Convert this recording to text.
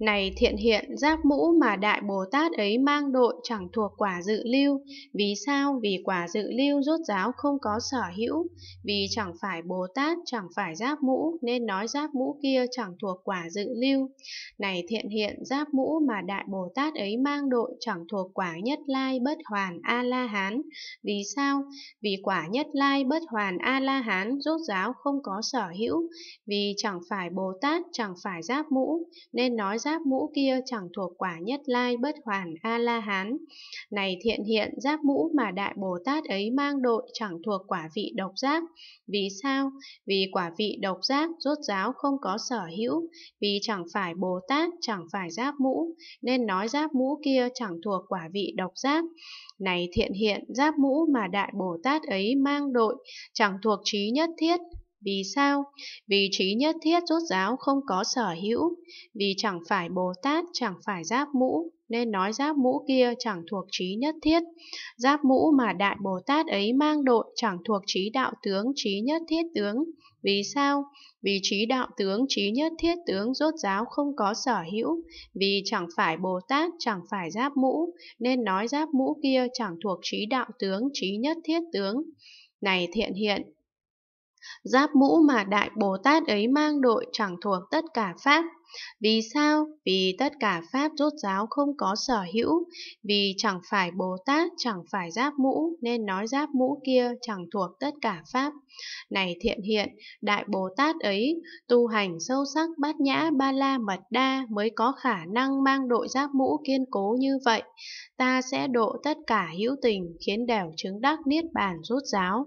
Này thiện hiện giáp mũ mà Đại Bồ Tát ấy mang đội chẳng thuộc quả dự lưu, vì sao? Vì quả dự lưu rốt giáo không có sở hữu, vì chẳng phải Bồ Tát, chẳng phải giáp mũ, nên nói giáp mũ kia chẳng thuộc quả dự lưu. Này thiện hiện giáp mũ mà Đại Bồ Tát ấy mang đội chẳng thuộc quả nhất lai bất hoàn A-la-hán, vì sao? Vì quả nhất lai bất hoàn A-la-hán rốt giáo không có sở hữu, vì chẳng phải Bồ Tát, chẳng phải giáp mũ, nên nói giáp mũ kia chẳng thuộc quả nhất lai bất hoàn A-la-hán. Này thiện hiện giáp mũ mà Đại Bồ Tát ấy mang đội chẳng thuộc quả vị độc giác. Vì sao? Vì quả vị độc giác rốt giáo không có sở hữu, vì chẳng phải Bồ Tát, chẳng phải giáp mũ, nên nói giáp mũ kia chẳng thuộc quả vị độc giác. Này thiện hiện giáp mũ mà Đại Bồ Tát ấy mang đội chẳng thuộc trí nhất thiết, vì sao? Vì trí nhất thiết rốt giáo không có sở hữu, vì chẳng phải Bồ Tát, chẳng phải giáp mũ, nên nói giáp mũ kia chẳng thuộc trí nhất thiết. Giáp mũ mà Đại Bồ Tát ấy mang đội chẳng thuộc trí đạo tướng, trí nhất thiết tướng. Vì sao? Vì trí đạo tướng, trí nhất thiết tướng rốt giáo không có sở hữu, vì chẳng phải Bồ Tát, chẳng phải giáp mũ, nên nói giáp mũ kia chẳng thuộc trí đạo tướng, trí nhất thiết tướng. Này thiện hiện, Giáp mũ mà Đại Bồ Tát ấy mang đội chẳng thuộc tất cả Pháp. Vì sao? Vì tất cả Pháp rốt giáo không có sở hữu, vì chẳng phải Bồ Tát, chẳng phải giáp mũ, nên nói giáp mũ kia chẳng thuộc tất cả Pháp. Này thiện hiện, Đại Bồ Tát ấy, tu hành sâu sắc bát nhã ba la mật đa mới có khả năng mang đội giáp mũ kiên cố như vậy. Ta sẽ độ tất cả hữu tình khiến đều chứng đắc niết bàn rốt giáo.